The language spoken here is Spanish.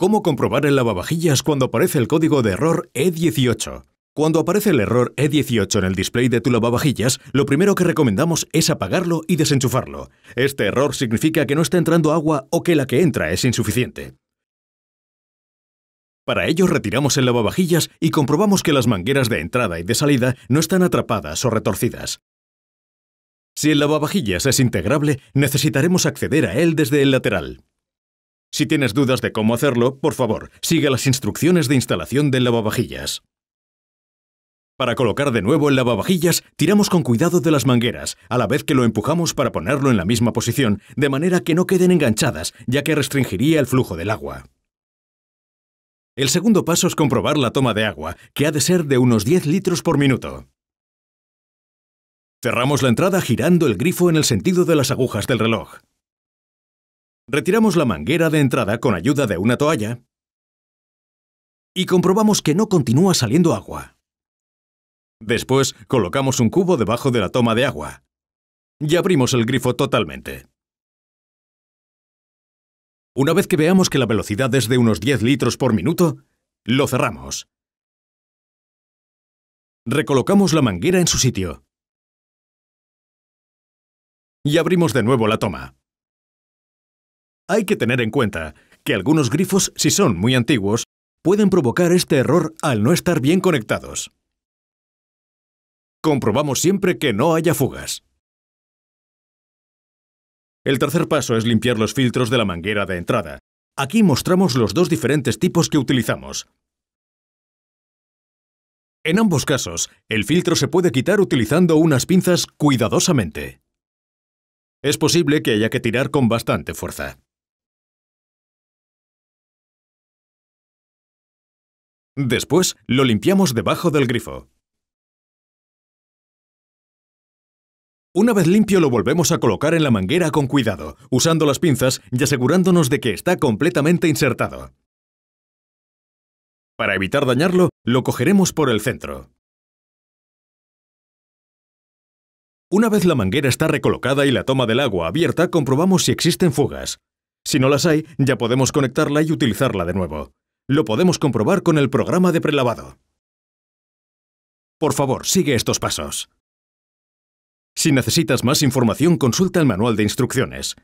¿Cómo comprobar el lavavajillas cuando aparece el código de error E18? Cuando aparece el error E18 en el display de tu lavavajillas, lo primero que recomendamos es apagarlo y desenchufarlo. Este error significa que no está entrando agua o que la que entra es insuficiente. Para ello retiramos el lavavajillas y comprobamos que las mangueras de entrada y de salida no están atrapadas o retorcidas. Si el lavavajillas es integrable, necesitaremos acceder a él desde el lateral. Si tienes dudas de cómo hacerlo, por favor, sigue las instrucciones de instalación del lavavajillas. Para colocar de nuevo el lavavajillas, tiramos con cuidado de las mangueras, a la vez que lo empujamos para ponerlo en la misma posición, de manera que no queden enganchadas, ya que restringiría el flujo del agua. El segundo paso es comprobar la toma de agua, que ha de ser de unos 10 litros por minuto. Cerramos la entrada girando el grifo en el sentido de las agujas del reloj. Retiramos la manguera de entrada con ayuda de una toalla y comprobamos que no continúa saliendo agua. Después colocamos un cubo debajo de la toma de agua y abrimos el grifo totalmente. Una vez que veamos que la velocidad es de unos 10 litros por minuto, lo cerramos. Recolocamos la manguera en su sitio. Y abrimos de nuevo la toma. Hay que tener en cuenta que algunos grifos, si son muy antiguos, pueden provocar este error al no estar bien conectados. Comprobamos siempre que no haya fugas. El tercer paso es limpiar los filtros de la manguera de entrada. Aquí mostramos los dos diferentes tipos que utilizamos. En ambos casos, el filtro se puede quitar utilizando unas pinzas cuidadosamente. Es posible que haya que tirar con bastante fuerza. Después, lo limpiamos debajo del grifo. Una vez limpio lo volvemos a colocar en la manguera con cuidado, usando las pinzas y asegurándonos de que está completamente insertado. Para evitar dañarlo, lo cogeremos por el centro. Una vez la manguera está recolocada y la toma del agua abierta, comprobamos si existen fugas. Si no las hay, ya podemos conectarla y utilizarla de nuevo. Lo podemos comprobar con el programa de prelavado. Por favor, sigue estos pasos. Si necesitas más información, consulta el manual de instrucciones.